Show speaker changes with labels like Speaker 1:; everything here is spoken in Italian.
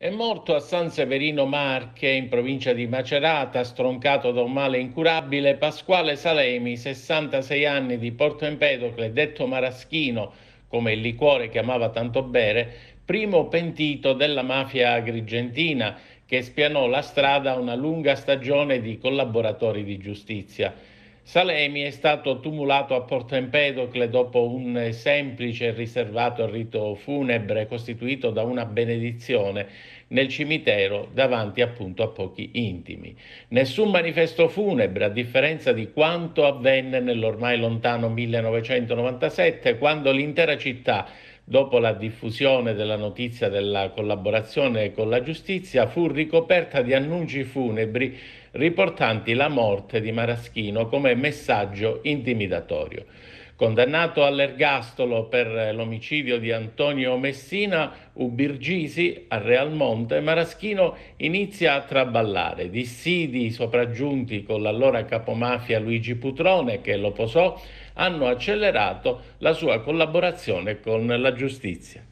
Speaker 1: È morto a San Severino Marche, in provincia di Macerata, stroncato da un male incurabile, Pasquale Salemi, 66 anni di Porto Empedocle, detto Maraschino, come il liquore che amava tanto bere, primo pentito della mafia agrigentina, che spianò la strada a una lunga stagione di collaboratori di giustizia. Salemi è stato tumulato a Porto Empedocle dopo un semplice e riservato rito funebre costituito da una benedizione nel cimitero davanti appunto a pochi intimi. Nessun manifesto funebre, a differenza di quanto avvenne nell'ormai lontano 1997, quando l'intera città dopo la diffusione della notizia della collaborazione con la giustizia, fu ricoperta di annunci funebri riportanti la morte di Maraschino come messaggio intimidatorio. Condannato all'ergastolo per eh, l'omicidio di Antonio Messina, Ubirgisi a Real Monte, Maraschino inizia a traballare. Dissidi sopraggiunti con l'allora capomafia Luigi Putrone, che lo posò, hanno accelerato la sua collaborazione con la giustizia.